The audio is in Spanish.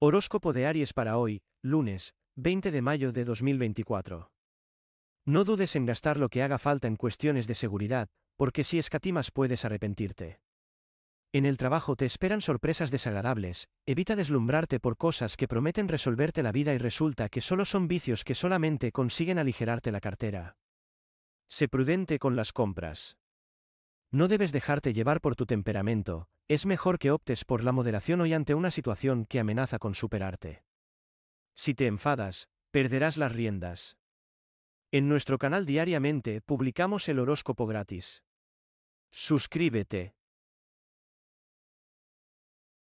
Horóscopo de Aries para hoy, lunes, 20 de mayo de 2024. No dudes en gastar lo que haga falta en cuestiones de seguridad, porque si escatimas puedes arrepentirte. En el trabajo te esperan sorpresas desagradables, evita deslumbrarte por cosas que prometen resolverte la vida y resulta que solo son vicios que solamente consiguen aligerarte la cartera. Sé prudente con las compras. No debes dejarte llevar por tu temperamento, es mejor que optes por la moderación hoy ante una situación que amenaza con superarte. Si te enfadas, perderás las riendas. En nuestro canal diariamente publicamos el horóscopo gratis. Suscríbete.